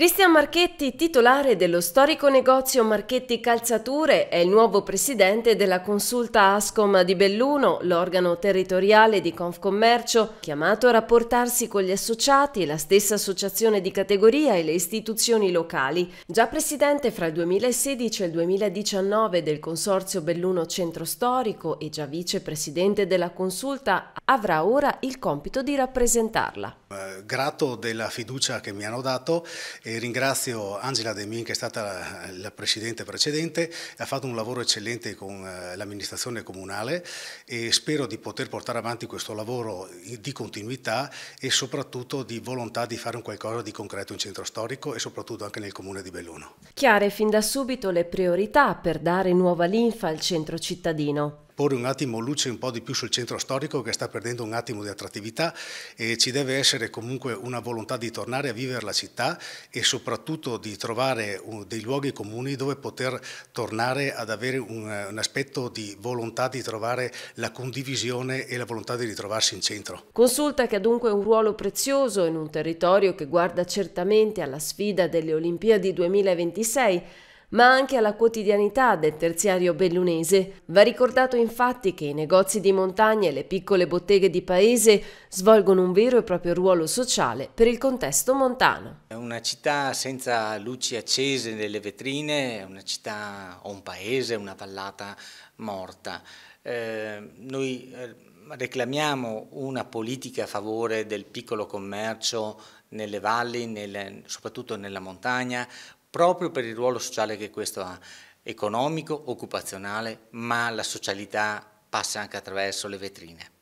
Cristian Marchetti, titolare dello storico negozio Marchetti Calzature, è il nuovo presidente della consulta Ascom di Belluno, l'organo territoriale di Confcommercio, chiamato a rapportarsi con gli associati, la stessa associazione di categoria e le istituzioni locali. Già presidente fra il 2016 e il 2019 del Consorzio Belluno Centro Storico e già vicepresidente della consulta, avrà ora il compito di rappresentarla. Eh, grato della fiducia che mi hanno dato e ringrazio Angela De Min che è stata la, presidente precedente, ha fatto un lavoro eccellente con eh, l'amministrazione comunale e spero di poter portare avanti questo lavoro di continuità e soprattutto di volontà di fare un qualcosa di concreto in centro storico e soprattutto anche nel comune di Belluno. Chiare fin da subito le priorità per dare nuova linfa al centro cittadino porre un attimo luce un po' di più sul centro storico che sta perdendo un attimo di attrattività e ci deve essere comunque una volontà di tornare a vivere la città e soprattutto di trovare dei luoghi comuni dove poter tornare ad avere un, un aspetto di volontà di trovare la condivisione e la volontà di ritrovarsi in centro. Consulta che ha dunque un ruolo prezioso in un territorio che guarda certamente alla sfida delle Olimpiadi 2026 ma anche alla quotidianità del terziario bellunese. Va ricordato infatti che i negozi di montagna e le piccole botteghe di paese svolgono un vero e proprio ruolo sociale per il contesto montano. È una città senza luci accese nelle vetrine, è una città o un paese, una vallata morta. Eh, noi eh, reclamiamo una politica a favore del piccolo commercio nelle valli, nelle, soprattutto nella montagna, proprio per il ruolo sociale che questo ha, economico, occupazionale, ma la socialità passa anche attraverso le vetrine.